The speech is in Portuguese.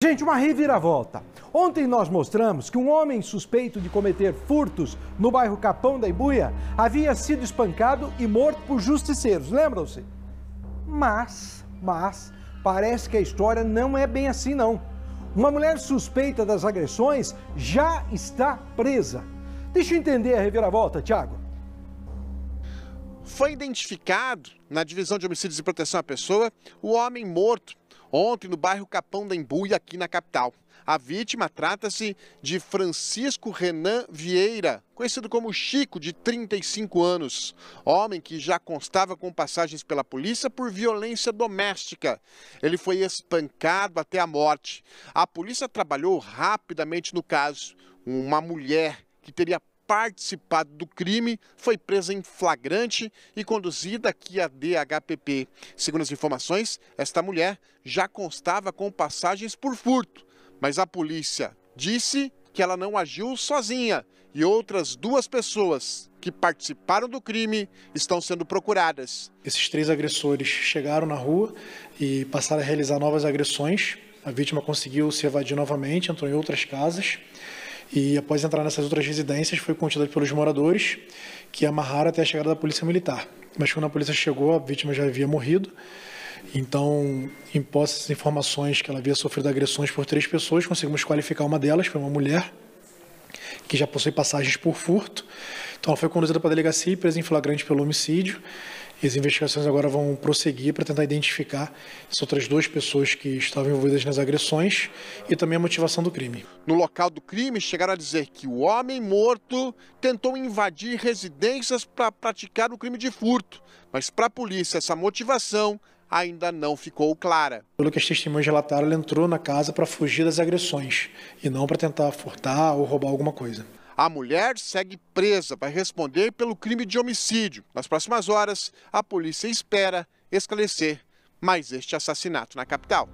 Gente, uma reviravolta. Ontem nós mostramos que um homem suspeito de cometer furtos no bairro Capão da Ibuia havia sido espancado e morto por justiceiros, lembram-se? Mas, mas, parece que a história não é bem assim não. Uma mulher suspeita das agressões já está presa. Deixa eu entender a reviravolta, Tiago. Foi identificado, na Divisão de Homicídios e Proteção à Pessoa, o homem morto ontem no bairro Capão da Embuia, aqui na capital. A vítima trata-se de Francisco Renan Vieira, conhecido como Chico, de 35 anos. Homem que já constava com passagens pela polícia por violência doméstica. Ele foi espancado até a morte. A polícia trabalhou rapidamente no caso. Uma mulher que teria participado do crime, foi presa em flagrante e conduzida aqui a DHPP. Segundo as informações, esta mulher já constava com passagens por furto, mas a polícia disse que ela não agiu sozinha e outras duas pessoas que participaram do crime estão sendo procuradas. Esses três agressores chegaram na rua e passaram a realizar novas agressões. A vítima conseguiu se evadir novamente, entrou em outras casas. E após entrar nessas outras residências, foi contida pelos moradores, que amarraram até a chegada da polícia militar. Mas quando a polícia chegou, a vítima já havia morrido. Então, em posse das informações que ela havia sofrido agressões por três pessoas, conseguimos qualificar uma delas, foi uma mulher, que já possui passagens por furto. Então, ela foi conduzida para a delegacia e presa em flagrante pelo homicídio. E as investigações agora vão prosseguir para tentar identificar as outras duas pessoas que estavam envolvidas nas agressões e também a motivação do crime. No local do crime, chegaram a dizer que o homem morto tentou invadir residências para praticar o crime de furto, mas para a polícia essa motivação ainda não ficou clara. Pelo que as testemunhas relataram, ele entrou na casa para fugir das agressões e não para tentar furtar ou roubar alguma coisa. A mulher segue presa, vai responder pelo crime de homicídio. Nas próximas horas, a polícia espera esclarecer mais este assassinato na capital.